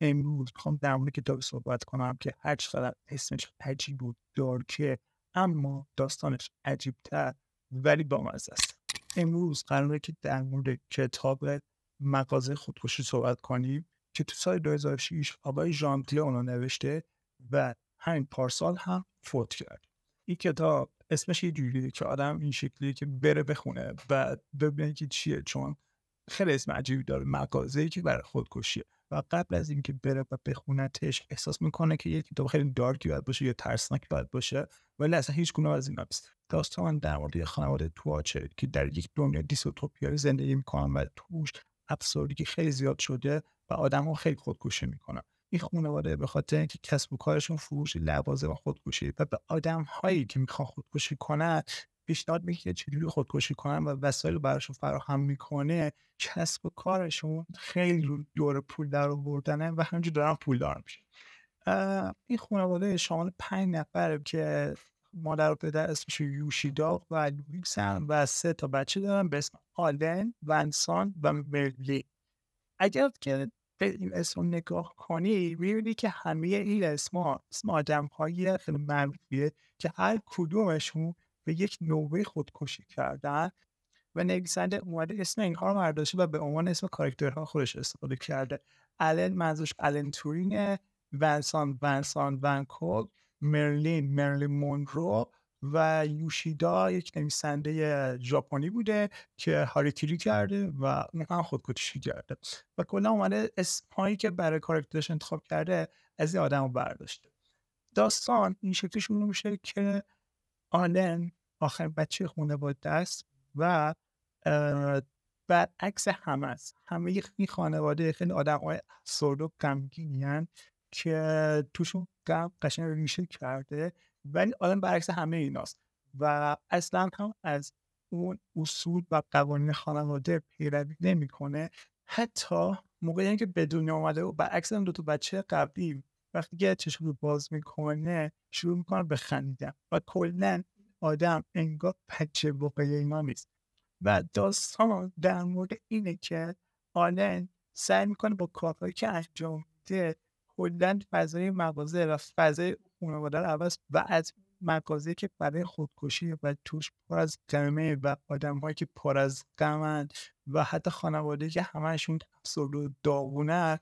امروز میخوام در مورد کتاب صحبت کنم که هر اسمش عجیب و دارکه اما داستانش عجیبتر ولی بامزه است امروز قراره که در مورد کتاب مغازه خودکشی صحبت کنیم که تو سال 2006 آقای اون اونو نوشته و همین پارسال هم فوت کرد این کتاب اسمش یه جوریه که آدم این شکلی که بره بخونه و ببینه که چیه چون خیلی اسم عجیبی داره مغازه‌ای که برای خودکشیه و قبل از اینکه بره و بخونتش احساس میکنه که یه کتاب خیلی دارکی باید باشه یا ترسناک باید باشه ولی اصلا هیچ گونه از این نیست داستان در مورد یه خانواده تواچه که در یک دنیا دیستوپیا زندگی میکنن و توش افسردگی خیلی زیاد شده و آدم ها خیلی خودکشی میکنن این خانواده به خاطر اینکه کسب و کارشون فروش لوازم خودکشی و به آدم هایی که میخوان خودکشی کنن پیشنهاد میکنه چجوری خودکشی کنن و وسایل براشون فراهم میکنه کسب و کارشون خیلی دور پول در آوردنه و همینجور دارن پول دار میشه این خانواده شامل پنج نفره که مادر و پدر اسمش یوشیدا و لویکس و سه تا بچه دارن به اسم آلن ونسان و مرلی اگر که به این اسم نگاه کنی میبینی که همه این اسما اسم آدم های خیلی معروفیه که هر کدومشون به یک نوبه خودکشی کردن و نویسنده اومده اسم اینها رو برداشته و به عنوان اسم کارکترها خودش استفاده کرده الن منظورش الن تورینه ونسان ونسان ونکول مرلین مرلین مونرو و یوشیدا یک نویسنده ژاپنی بوده که هاریکیری کرده و هم خودکشی کرده و کلا اومده اسمهایی که برای کارکترش انتخاب کرده از این آدم رو برداشته داستان این شکلی شروع میشه که آلن آخرین بچه خانواده است و برعکس همه است همه این خانواده خیلی آدم های سرد و که توشون قم قشن ریشه کرده ولی آلن برعکس همه ایناست و اصلا هم از اون اصول و قوانین خانواده پیروی نمیکنه حتی موقعی که به دنیا اومده و برعکس اون دو تا بچه قبلی وقتی که چشم رو باز میکنه شروع میکنه به خندیدن و کلا آدم انگار پچه بقیه ما نیست و داستان در مورد اینه که آلن سعی میکنه با کارهایی که انجام میده کلا فضای مغازه و فضای خانواده رو عوض و از مغازه که برای خودکشی و توش پر از گمه و آدمهایی که پر از غمن و حتی خانواده که همشون افسرده و داغونه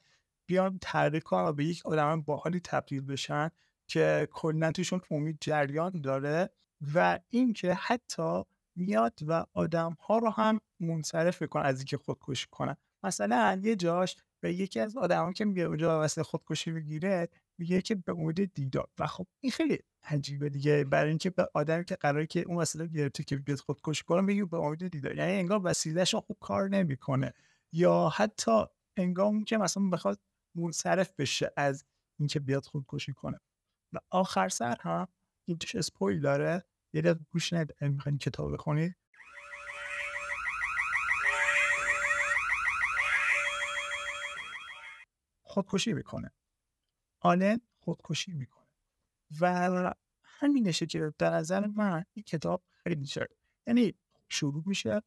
بیان تحریک رو به یک آدم باحالی تبدیل بشن که کلا توشون امید جریان داره و اینکه حتی میاد و آدم ها رو هم منصرف میکنه از اینکه خودکشی کنن مثلا یه جاش به یکی از آدم که میگه اونجا واسه خودکشی میگیره میگه که به امید دیدار و خب این خیلی عجیبه دیگه برای اینکه به آدمی که قراره که اون وسیله گرفته که بیاد خودکشی کنه میگه به امید دیدار یعنی انگار وسیلهش خوب کار نمیکنه یا حتی انگار که مثلا بخواد منصرف بشه از اینکه بیاد خودکشی کنه و آخر سر هم این توش اسپویل داره یه گوش کتاب بخونید خودکشی میکنه آلن خودکشی میکنه و همینشه که در نظر من این کتاب خیلی میشه یعنی شروع میشه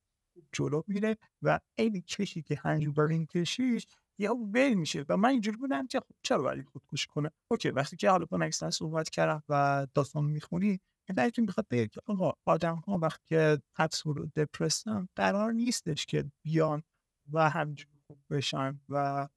جلو میره و این کشی که هنجو بر کشیش یا ول میشه و من اینجوری بودم که خب چرا ولی خودکشی کنه اوکی وقتی که حالا با نکسن صحبت کردم و داستان میخونی درتون میخواد بگه که آقا آدم ها وقتی که افسور و دپرسن قرار نیستش که بیان و همجور خوب بشن و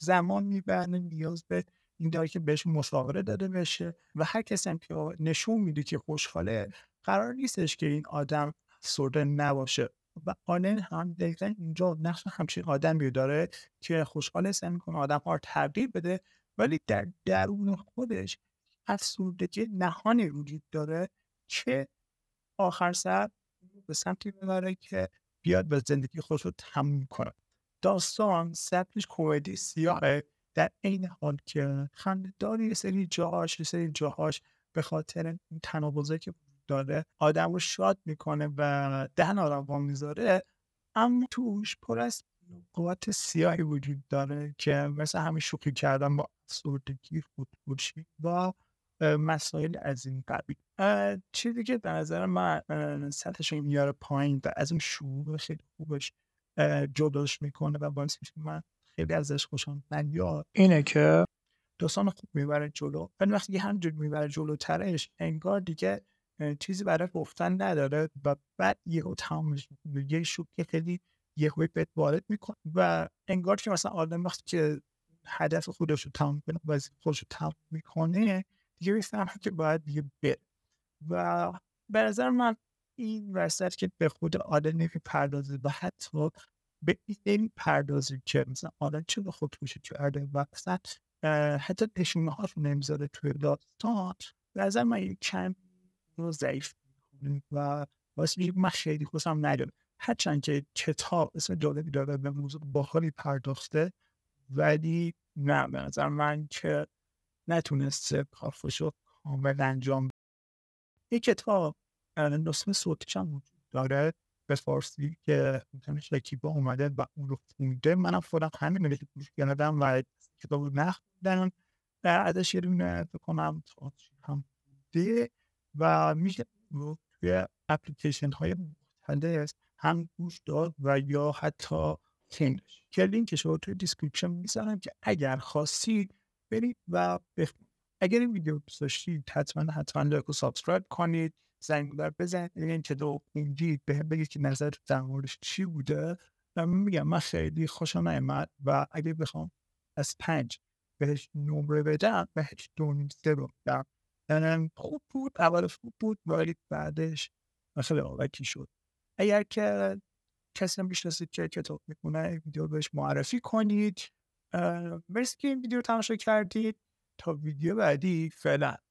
زمان میبرن نیاز به این داره که بهش مشاوره داده بشه و هر کسی هم که نشون میده که خوشحاله قرار نیستش که این آدم سرده نباشه و آنل هم دقیقا اینجا نقش همچین آدمی داره که خوشحال سعی کنه آدم ها رو تغییر بده ولی در درون خودش افسردگی نهانی وجود داره که آخر سر به سمتی ببره که بیاد به زندگی خودش رو تموم کنه داستان سبکش کمدی سیاهه در این حال که خنده یه سری جاهاش سری جاهاش به خاطر تناقضایی که داره آدم رو شاد میکنه و دهن آرام میذاره اما توش پر از قوات سیاهی وجود داره که مثل همین شوخی کردن با خود خودکشی و مسائل از این قبیل چی دیگه به نظر من سطحش میاره پایین و از اون شعور خیلی خوبش جداش میکنه و باعث میشه من خیلی ازش خوشم من یا اینه که دوستان خوب میبره جلو ولی وقتی همجور میبره جلوترش انگار دیگه چیزی برای گفتن نداره و بعد یهو تمامش یه شوکه خیلی یهو بهت وارد میکنه و انگار که مثلا آدم وقتی که هدف خودش رو تمام کنه و خودش رو تمام میکنه دیگه میفهمه که باید یه بیت و به نظر من این وسط که به خود آدم پردازی و حتی به این پردازی که مثلا آدم چه به خود چه کرده و حتی نشونه ها نمیذاره توی داستان به نظر من یک کم رو ضعیف میکنه و واسه میگه من خیلی خوشم هر هرچند که کتاب اسم جالبی داره به موضوع باحالی پرداخته ولی نه به نظر من که نتونسته کارفش رو کامل انجام این کتاب نسمه صوتیش هم وجود داره به فارسی که مثلا شکیبا اومده و اون رو خونده منم خودم همین رو گوش کردم و کتاب رو در ازش یه دونه فکر کنم هم بوده و میشه توی اپلیکیشن های مختلف هم گوش داد و یا حتی کلینکش که لینکش رو توی دیسکریپشن میذارم که اگر خواستید برید و بخونید اگر این ویدیو دوست داشتید حتما حتما لایک و سابسکرایب کنید زنگوله بزنید اینکه که دو به بگید که نظر در موردش چی بوده و من میگم من خیلی خوشم نایمد و اگه بخوام از پنج بهش نمره بدم بهش دو سه خوب بود اول خوب بود ولی بعدش خیلی آوکی شد اگر که کسی هم میشناسید که کتاب میکنه ویدیو ویدیو بهش معرفی کنید مرسی که این ویدیو رو تماشا کردید تا ویدیو بعدی فعلا